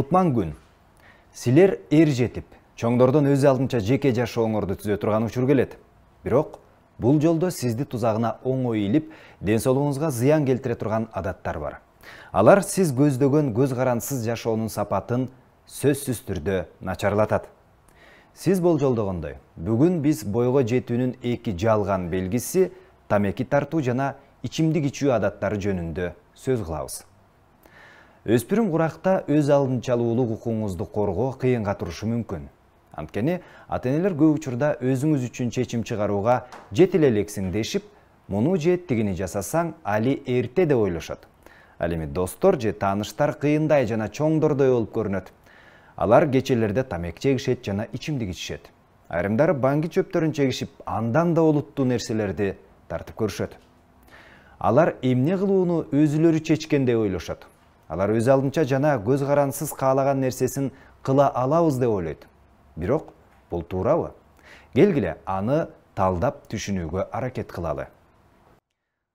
кутман күн силер эр жетип чоңдордон өз алдынча жеке жашооңорду түзө турган учур келет бирок бул жолдо сизди тузагына оңой илип ден соолугуңузга зыян келтире турган адаттар бар алар сиз көздөгөн көз карансыз жашоонун сапатын сөзсүз түрдө начарлатат сиз болжолдогондой бүгүн биз бойго жетүүнүн эки жалган белгиси тамеки тартуу жана ичимдик ичүү адаттары жөнүндө сөз кылабыз өспүрүм куракта өз алдынчалуулук укугуңузду коргоо кыйынга турушу мүмкүн анткени ата энелер көп учурда өзүңүз үчүн чечим чыгарууга жетиле элексиң дешип муну же тигини жасасаң али эрте деп ойлошот ал эми достор же тааныштар кыйындай жана чоңдордой болуп көрүнөт алар кечелерде тамек чегишет жана ичимдик ичишет айрымдары баңги чөптөрүн чегишип андан да олуттуу нерселерди тартып көрүшөт алар эмне кылууну өзүлөрү чечкендей ойлошот алар өз алдынча жана көз қалаған каалаган нерсесин кыла алабыз деп ойлойт бирок бул туурабы келгиле аны талдап түшүнүүгө аракет кылалы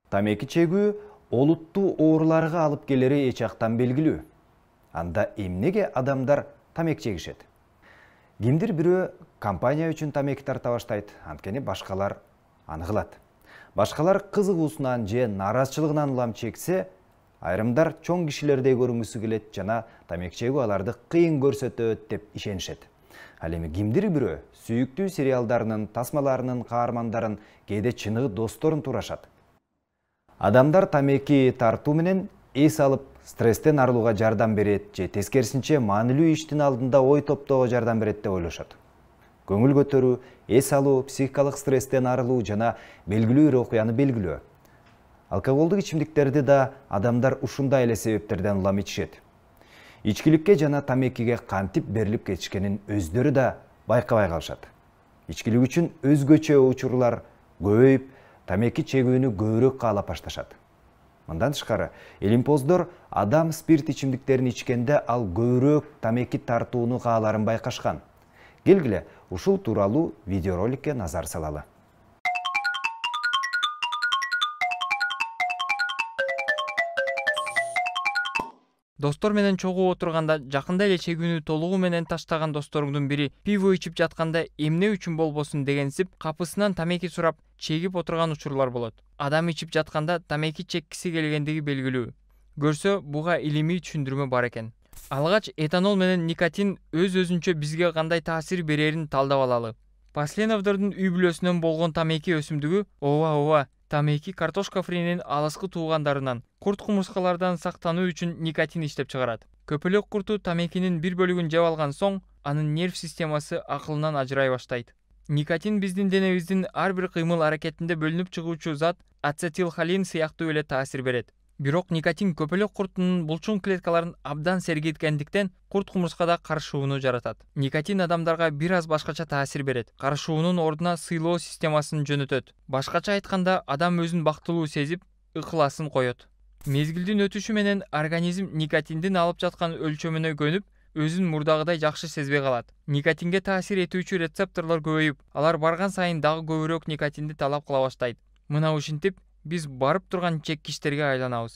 тамеки чегүү олуттуу ооруларга алып келери эч белгилүү анда эмнеге адамдар тамек чегишет кимдир бирөө компания үчүн тамеки тарта баштайт анткени башкалар аны кылат башкалар кызыгуусунан же нааразычылыгынан улам чексе айрымдар чоң кишилердей көрүнгүсү келет жана тамеки чегүү аларды кыйын көрсөтөт деп ишенишет ал эми кимдир бирөө сүйүктүү сериалдарынын тасмаларынын каармандарын кээде чыныгы досторун туурашат адамдар тамеки тартуу менен эс алып стресстен арылууга жардам берет же тескерисинче маанилүү иштин алдында ой топтоого жардам берет деп ойлошот көңүл көтөрүү эс алуу психикалык стресстен арылуу жана белгилүү бир окуяны белгилөө алкоголдук ичимдиктерди да адамдар ушундай эле себептерден улам ичишет ичкиликке жана тамекиге кантип берилип кетишкенин өздөрү да байкабай калышат ичкилик үчүн өзгөчө учурлар көбөйүп тамеки чегүүнү көбүрөөк каалап башташат мындан тышкары илимпоздор адам спирт ичимдиктерин ичкенде ал көбүрөөк тамеки тартууну кааларын байкашкан келгиле ушул тууралуу видеороликке назар салалы достор менен чогуу отурганда жакында эле чегүүнү толугу менен таштаган досторуңдун бири пиво ичип жатканда эмне үчүн болбосун дегенсип капысынан тамеки сурап чегип отурган учурлар болот адам ичип жатканда тамеки чеккиси келгендиги белгилүү көрсө буга илимий түшүндүрмө бар экен алгач этанол менен никотин өз өзүнчө бизге кандай таасир берерин талдап алалы пасленовдордун үй бүлөсүнөн болгон тамеки өсүмдүгү ооба ооба тамеки картошка фринин алыскы туугандарынан курт кумурскалардан сактануу үчүн никотин иштеп чыгарат көпөлөк курту тамекинин бир бөлүгүн жеп алган соң анын нерв системасы акылынан ажырай баштайт никотин биздин денебиздин ар бир кыймыл аракетинде бөлүнүп чыгуучу зат ацетилхолин сыяктуу эле таасир берет бирок никотин көпөлөк куртунун булчуң клеткаларын абдан сергиткендиктен курт кумурскада карышууну жаратат никотин адамдарга бир аз башкача таасир берет карышуунун ордуна сыйлоо системасын жөнөтөт башкача айтканда адам өзүн бактылуу сезип ыкыласын коет мезгилдин өтүшү менен организм никотиндин алып жаткан өлчөмүнө көнүп өзүн мурдагыдай жакшы сезбей калат никотинге таасир этүүчү рецепторлор көбөйүп алар барган сайын дагы көбүрөөк никотинди талап кыла баштайт мына ушинтип биз барып турган чеккичтерге айланабыз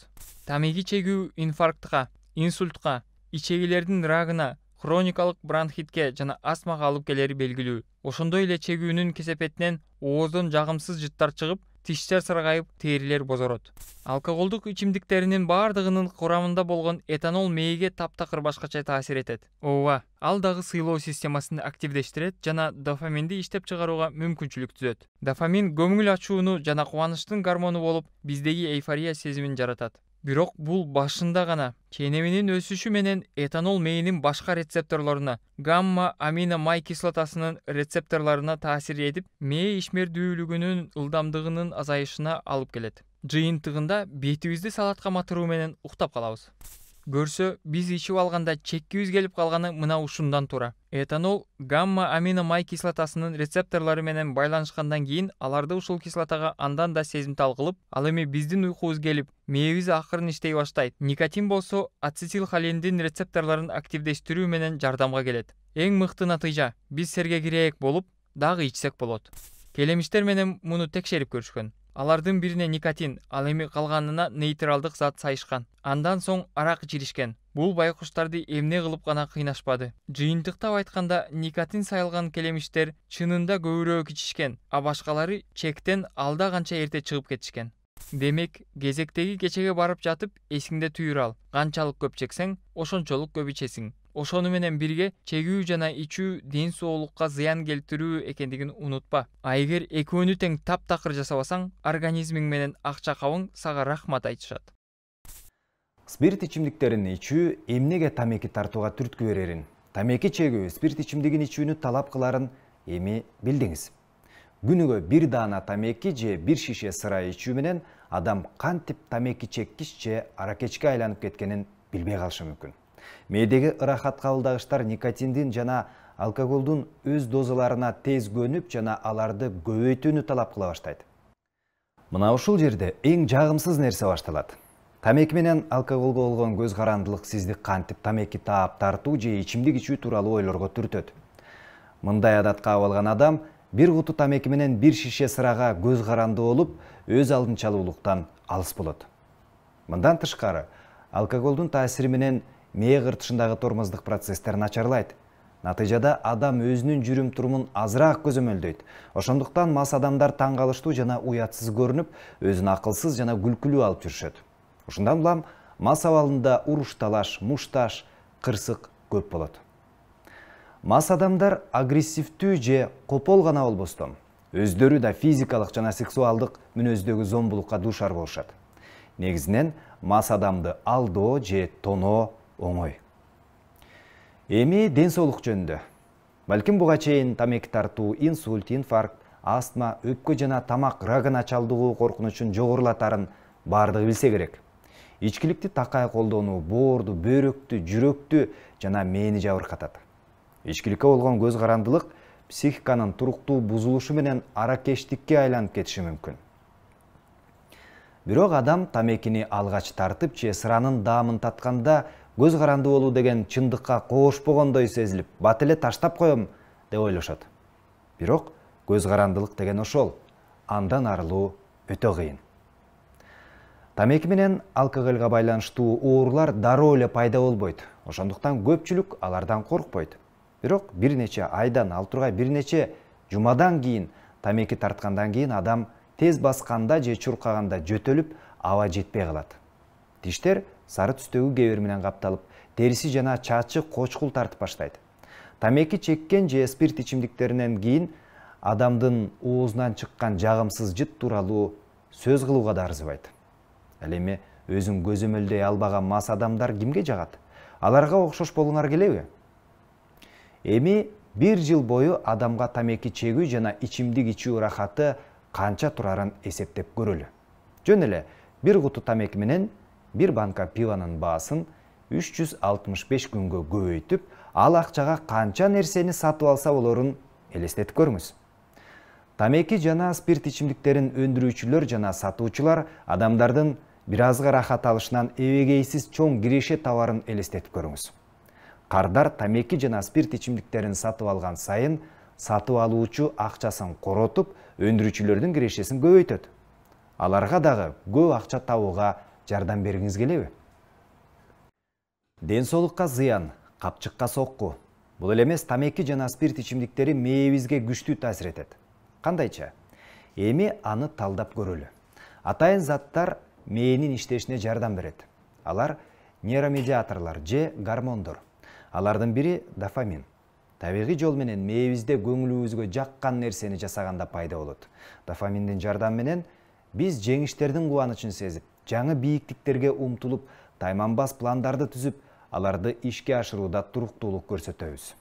Тамеги чегүү инфарктка инсультка ичегилердин рагына хроникалык бронхитке жана астмага алып келери белгилүү ошондой эле чегүүнүн кесепетинен ооздон жагымсыз жыттар чыгып тиштер саргайып терилер бозорот алкоголдук ичимдиктеринин баардыгынын курамында болгон этанол мээге таптакыр башкача таасир этет ооба ал дагы сыйлоо системасын активдештирет жана дофаминди иштеп чыгарууга мүмкүнчүлүк түзөт дофамин көңүл ачууну жана кубанычтын гормону болуп биздеги эйфория сезимин жаратат бирок бул башында гана ченеминин өсүшү менен этанол мээнин башка рецепторлоруна гамма амино май кислотасынын рецепторлоруна таасир этип мээ ишмердүүлүгүнүн ылдамдыгынын азайышына алып келет жыйынтыгында бетибизди салатка матыруу менен уктап калабыз көрсө биз ичип алганда чеккибиз келип калганы мына ушундан туура этанол гамма амино май кислотасынын рецепторлору менен байланышкандан кийин аларды ушул кислотага андан да сезимтал кылып ал эми биздин уйкубуз келип мээбиз акырын иштей баштайт никотин болсо ацетил холиндин рецепторлорун активдештирүү менен жардамга келет эң мыкты натыйжа биз сергегирээк болуп дагы ичсек болот келемиштер менен муну текшерип көрүшкөн алардын бирине никотин ал эми калганына нейтралдык зат сайышкан андан соң арак ичиришкен бул байкуштарды эмне кылып гана кыйнашпады жыйынтыктап айтканда никотин сайылган келемиштер чынында көбүрөөк ичишкен а башкалары чектен алда канча эрте чыгып кетишкен демек кезектеги кечеге барып жатып эсиңде түйүр ал канчалык көп чексең ошончолук көп ичесиң ошону менен бирге чегүү жана ичүү ден соолукка зыян келтирүү экендигин унутпа а эгер экөөнү тең таптакыр жасабасаң организмиң менен ак чакабың сага рахмат айтышат спирт ичимдиктерин ичүү эмнеге тамеки тартууга түрткү берерин тамеки чегүү спирт ичимдигин ичүүнү талап кыларын эми билдиңиз күнүгө бир даана тамеки же бир шише сыра ичүү менен адам кантип тамеки чеккич же аракечке айланып кеткенин билбей калышы мүмкүн Медегі ұрақат қалдағыштар никотиндин жана алкоголдың өз дозаларына тез көніп жана аларды көбөйтүүнү талап кыла баштайды. Мына ушул жерде эң жағымсыз нерсе башталат. Тамеки менен алкоголго болгон көз карандылык сизди кантип тамеки таап тарту же ичимдик ичүү туралы ойларға түртөт. Мындай адатка алған адам бир куту тамеки бір бир шише сырага көз каранды болуп, өз алдынчалуулуктан алыс болот. Мындан тышкары, алкоголдың таасири менен мээ кыртышындагы тормоздук процесстер начарлайт натыйжада адам өзүнүн жүрүм турумун азыраак көзөмөлдөйт ошондуктан мас адамдар таң калыштуу жана уятсыз көрүнүп өзүн акылсыз жана күлкүлүү алып жүрүшөт ушундан улам мас абалында уруш талаш мушташ кырсык көп болот мас адамдар агрессивдүү же копол гана болбостон өздөрү да физикалык жана сексуалдык мүнөздөгү зомбулукка дуушар болушат негизинен мас адамды алдоо же тоноо оңой эми ден соолук жөнүндө балким буга чейин тамеки тартуу инсульт инфаркт астма өпкө жана тамак рагына чалдыгуу коркунучун жогорулатарын баардыгы билсе керек ичкиликти такай колдонуу боорду бөйрөктү жүрөктү жана мээни жабыркатат ичкиликке болгон көз карандылык психиканын туруктуу бузулушу менен аракечтикке айланып кетиши мүмкүн бирок адам тамекини алгач тартып же сыранын даамын татканда көз каранды болуу деген чындыкка коошпогондой сезилип бат эле таштап коем деп ойлошот бирок көз карандылык деген ошол андан арылуу өтө кыйын тамеки менен алкогольго байланыштуу оорулар дароо эле пайда болбойт ошондуктан көпчүлүк алардан коркпойт бирок бир нече айдан ал тургай бир нече жумадан кийин тамеки тарткандан кийин адам тез басканда же чуркаганда жөтөлүп аба жетпей калат тиштер сары түстөгү кэбир менен капталып териси жана чачы кочкул тартып баштайт тамеки чеккен же спирт ичимдиктеринен кийин адамдын оозунан чыккан жагымсыз жыт тууралуу сөз кылууга да арзыбайт ал эми өзүн көзөмөлдөй албаган мас адамдар кимге жагат аларга окшош болгуңар келеби эми бир жыл бою адамга тамеки чегүү жана ичимдик ичүү ырахаты канча турарын эсептеп көрөлү жөн эле бир куту тамеки менен бир банка пивонун баасын үч жүз алтымыш беш күнгө көбөйтүп ал акчага канча нерсени сатып алса болорун элестетип көрүңүз тамеки жана спирт ичимдиктерин өндүрүүчүлөр жана сатуучулар адамдардын бир азга рахат алышынан эбегейсиз чоң киреше товарын элестетип көрүңүз кардар тамеки жана спирт ичимдиктерин сатып алган сайын сатып алуучу акчасын коротуп өндүрүүчүлөрдүн кирешесин көбөйтөт аларга дагы көп акча табууга жардам бергіңіз келеби Денсолыққа зыян капчыкка соққу, бұл эле тамекі тамеки жана спирт ичимдиктери мээбизге күчтүү таасир этет кандайча эми аны талдап көрөлү атайын заттар мээнин иштешине жардам берет алар нейромедиаторлар, же гормондор алардын бири дофамин табигый жол менен мээбизде көңүлүбүзгө жаккан нерсени жасаганда пайда болот дофаминдин жардамы менен биз жеңиштердин кубанычын сезип жаңы бийиктиктерге умтулуп тайманбас пландарды түзүп аларды ишке ашырууда туруктуулук көрсөтөбүз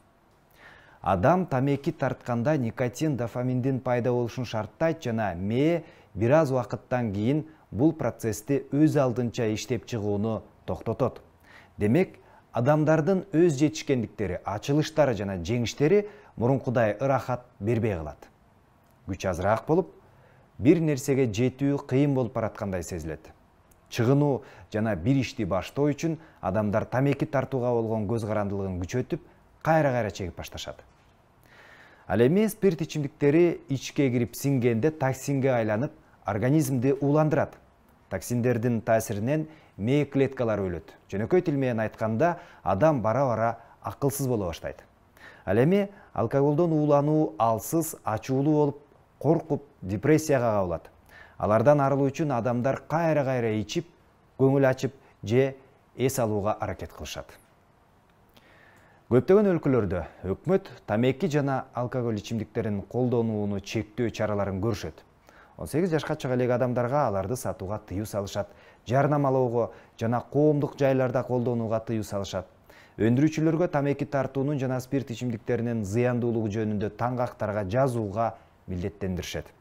адам тамеки тартканда никотин дофаминдин пайда болушун шарттайт жана мээ бир аз убакыттан кийин бул процессти өз алдынча иштеп чыгууну токтотот демек адамдардын өз жетишкендиктери ачылыштары жана жеңиштери мурункудай ырахат бербей калат күч азыраак болуп бир нерсеге жетүү кыйын болуп бараткандай сезилет чыгынуу жана бир ишти баштоо үчүн адамдар тамеки тартууга болгон көз карандылыгын күчөтүп кайра кайра чегип башташат ал эми спирт ичимдиктери ичке кирип сиңгенде токсинге айланып организмди ууландырат токсиндердин таасиринен мээ клеткалары өлөт жөнөкөй тил менен айтканда адам бара бара акылсыз боло баштайт ал эми алкоголдон уулануу алсыз ачуулуу болуп коркуп депрессияга кабылат алардан арылуу үчүн адамдар кайра кайра ичип көңүл ачып же эс алууга аракет кылышат көптөгөн өлкөлөрдө өкмөт тамеки жана алкоголь ичимдиктерин колдонууну чектөө чараларын көрүшөт он сегиз жашка чыга элек адамдарга аларды сатууга тыюу салышат жарнамалоого жана коомдук жайларда колдонууга тыюу салышат өндүрүүчүлөргө тамеки тартуунун жана спирт ичимдиктеринин зыяндуулугу жөнүндө таңгактарга жазууга милдеттендиришет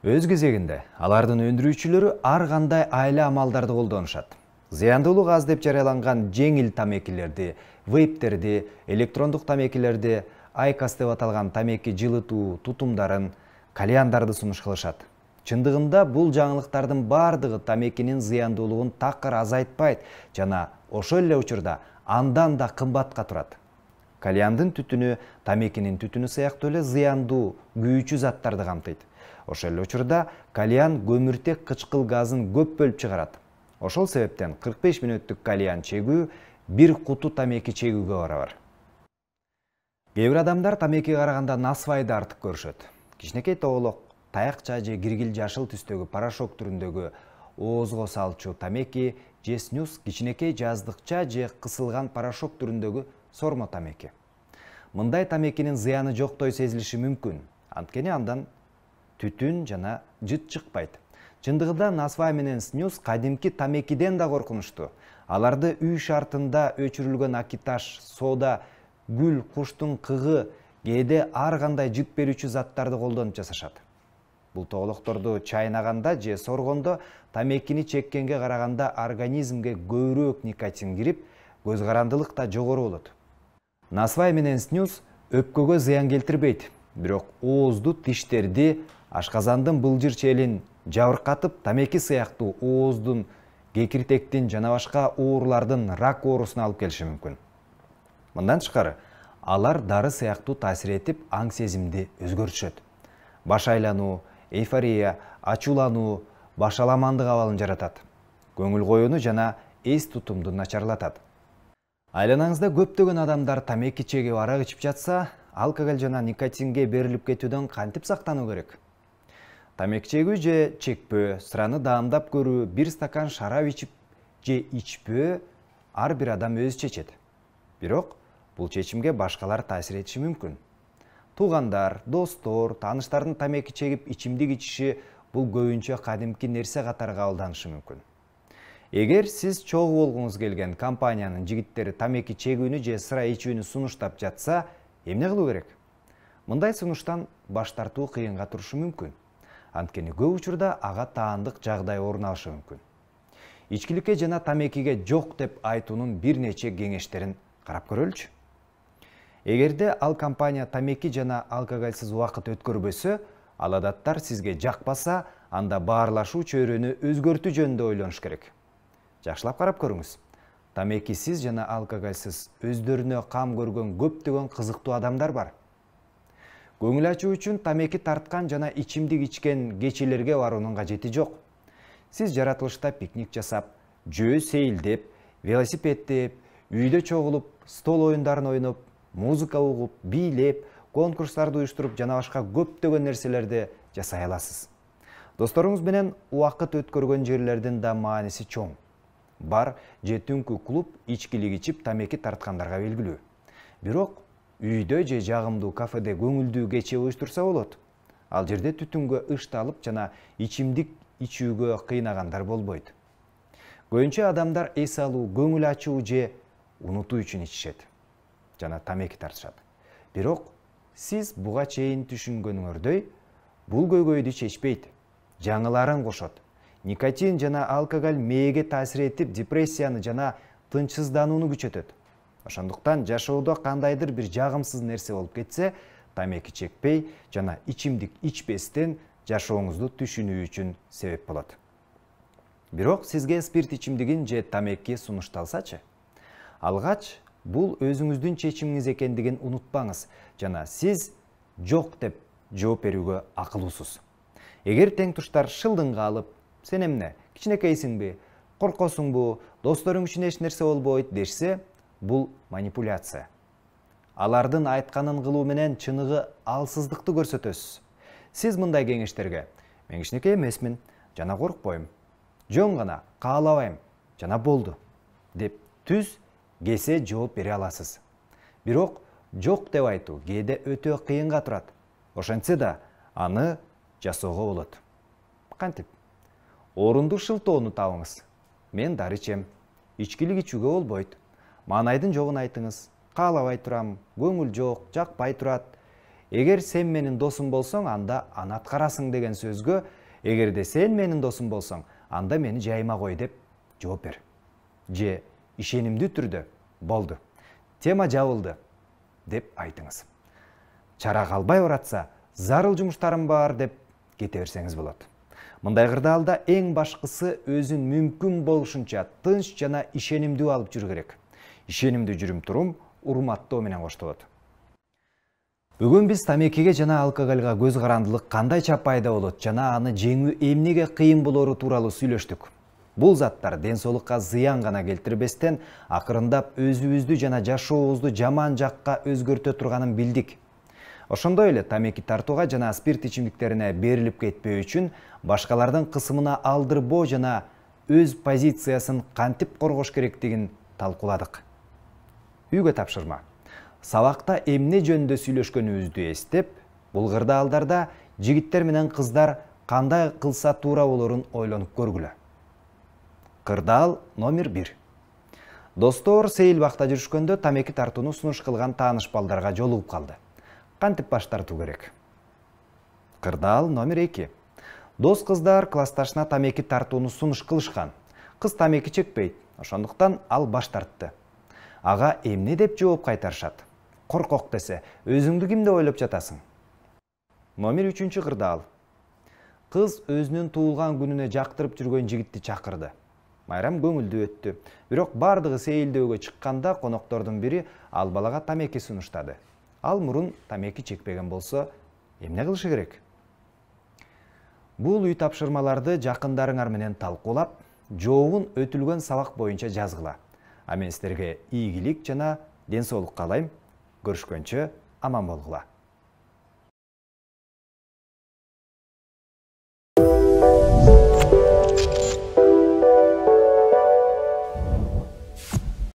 өз кезегинде алардын өндүрүүчүлөрү ар кандай айла амалдарды колдонушат зыяндуулугу аз деп жарыяланган жеңил тамекилерди вейптерди электрондук тамекилерди айкас деп аталган тамеки жылытуу тутумдарын кальяндарды сунуш кылышат чындыгында бул жаңылыктардын бардыгы тамекинин зыяндуулугун такыр азайтпайт жана ошол эле учурда андан да кымбатка турат кальяндын түтүнү тамекинин түтүнү сыяктуу эле зыяндуу күйүүчү заттарды камтыйт ошол эле учурда кальян көмүртек кычкыл газын көп бөлүп чыгарат ошол себептен кырк беш мүнөттүк кальян чегүү бир куту тамеки чегүүгө барабар кээ бир адамдар тамекиге караганда насвайды артык көрүшөт кичинекей тоболок таякча же киргил жашыл түстөгү порошок түрүндөгү оозго салчу тамеки же снюс кичинекей жаздыкча же кысылган порошок түрүндөгү сормо тамеки мындай тамекинин зыяны жоктой сезилиши мүмкүн анткени андан түтүн жана жыт чыкпайт чындыгында насва менен снюс кадимки тамекиден да коркунучтуу аларды үй шартында өчүрүлгөн акиташ сода гүл куштун кыгы кээде ар кандай жыт берүүчү заттарды колдонуп жасашат бул тоголокторду чайнаганда же соргондо тамекини чеккенге караганда организмге көбүрөөк никотин кирип көз карандылык да жогору болот насвай менен снюс өпкөгө зыян келтирбейт бирок оозду тиштерди ашказандын былжыр челин жабыркатып тамеки сыяктуу ооздун кекиртектин жана башка оорулардын рак оорусуна алып келиши мүмкүн мындан тышкары алар дары сыяктуу таасир этип аң сезимди өзгөртүшөт баш айлануу эйфория ачуулануу башаламандык абалын жаратат көңүл коюуну жана эс тутумду начарлатат айланаңызда көптөгөн адамдар тамеки чегип арак ичип жатса алкоголь жана никотинге берилип кетүүдөн кантип сактануу керек тамеки чегүү же чекпөө сыраны даамдап көрүү бир стакан шарап ичип же ичпөө ар бир адам өзү чечет бирок бул чечимге башкалар таасир этиши мүмкүн туугандар достор тааныштардын тамеки чегип ичимдик ичиши бул көбүнчө кадимки нерсе катары кабылданышы мүмкүн эгер сиз чогуу болгуңуз келген компаниянын жигиттери тамеки чегүүнү же сыра ичүүнү сунуштап жатса эмне кылуу керек мындай сунуштан баш тартуу кыйынга турушу мүмкүн анткени көп учурда ага таандык жагдай орун алышы мүмкүн ичкиликке жана тамекиге жок деп айтуунун бир нече кеңештерин карап көрөлүчү эгерде ал компания тамеки жана алкогольсуз убакыт өткөрбөсө ал адаттар сизге жакпаса анда баарлашуу чөйрөнү өзгөртүү жөнүндө ойлонуш керек жакшылап карап көрүңүз тамекисиз жана алкогольсуз өздөрүнө кам көргөн көптөгөн кызыктуу адамдар бар көңүл ачуу үчүн тамеки тарткан жана ичимдик ичкен кечелерге баруунун кажети жок сиз жаратылышта пикник жасап жөө сейилдеп велосипеддеп, үйдө чогулуп стол оюндарын ойноп музыка угуп бийлеп конкурстарды уюштуруп жана башка көптөгөн нерселерди жасай аласыз досторуңуз менен убакыт өткөргөн жерлердин да мааниси чоң бар түнкү клуб ичкилик ичип тамеки тарткандарга белгилүү бирок үйдө же жагымдуу кафеде көңүлдүү кече уюштурса болот ал жерде түтүнгө ышталып жана ичимдик ичүүгө кыйнагандар болбойт көбүнчө адамдар эс алуу көңүл ачуу же унутуу үчүн ичишет жана тамеки тартышат бирок сиз буга чейин түшүнгөнүңөрдөй бул көйгөйдү чечпейт жаңыларын кошот никотин жана алкоголь мээге таасир этип депрессияны жана тынчсыздануну күчөтөт ошондуктан жашоодо кандайдыр бир жағымсыз нерсе болуп кетсе тамеки чекпей жана ичимдик ичпестен жашооңузду түшүнүү үчүн себеп болот бирок сизге спирт ичимдигин же тамеки сунушталсачы алгач бул өзүңүздүн чечимиңиз экендигин унутпаңыз жана сиз жок деп жооп берүүгө акылуусуз эгер тең шылдыңга алып сен эмне кичинекейсиңби коркосуңбу досторуң үчүн эч нерсе болбойт дешсе бул манипуляция алардын айтканын кылуу менен чыныгы алсыздыкты көрсөтөсүз сиз мындай кеңештерге мен кичинекей эмесмин жана коркпойм жөн гана каалабайм жана болду деп түз кесе жооп бере аласыз бирок жок деп айтуу кээде өтө кыйынга турат ошентсе да аны жасоого болот кантип орундук шылтоону табыңыз мен дары ичем ичкилик ичүүгө болбойт маанайдын жогун айтыңыз каалабай турам көңүл жок жакпай турат эгер сен менин досум болсоң анда аны аткарасың деген сөзгө эгерде сен менин досум болсоң анда мени жайыма кой деп жооп бер же ишенимдүү түрдө болду тема жабылды деп айтыңыз чара калбай баратса зарыл жумуштарым бар деп кете берсеңиз болот мындай кырдаалда эң башкысы өзүн мүмкүн болушунча тынч жана ишенимдүү алып жүрүү керек ишенимдүү жүрүм турум урматтоо менен коштолот бүгүн биз тамекиге жана алкогольго көз карандылык кандайча пайда болот жана аны жеңүү эмнеге кыйын болоору тууралуу сүйлөштүк бул заттар ден соолукка зыян гана келтирбестен акырындап өзүбүздү жана жашообузду жаман жакка өзгөртө турганын билдик ошондой эле тамеки тартууга жана спирт ичимдиктерине берилип кетпөө үчүн башкалардын кысымына алдырбоо жана өз позициясын кантип коргош керектигин талкууладык үйгө тапшырма Сабақта эмне жөнүндө сүйлөшкөнүбүздү эстеп бул кырдаалдарда жигиттер менен кыздар кандай кылса туура болорун ойлонуп көргүлө кырдаал номер бир достор сейил бакта жүрүшкөндө тамеки тартууну сунуш кылган тааныш балдарга жолугуп калды кантип баш тартуу керек кырдаал номер эки дос кыздар классташына тамеки тартууну сунуш кылышкан кыз тамеки чекпейт ошондуктан ал баш тартты ага эмне деп жооп кайтарышат коркок десе өзүңдү ким деп ойлоп жатасың номер үчүнчү кырдаал кыз өзүнүн туулган күнүнө жактырып жүргөн жигитти чакырды майрам көңүлдүү өттү бирок баардыгы сейилдөөгө чыкканда коноктордун бири ал балага тамеки сунуштады ал мурун тамеки чекпеген болсо эмне кылышы керек бул үй тапшырмаларды жакындарыңар менен талкуулап жообун өтүлгөн сабак боюнча жазгыла а мен сіздерге игілік жана ден соолук каалайм аман болғыла.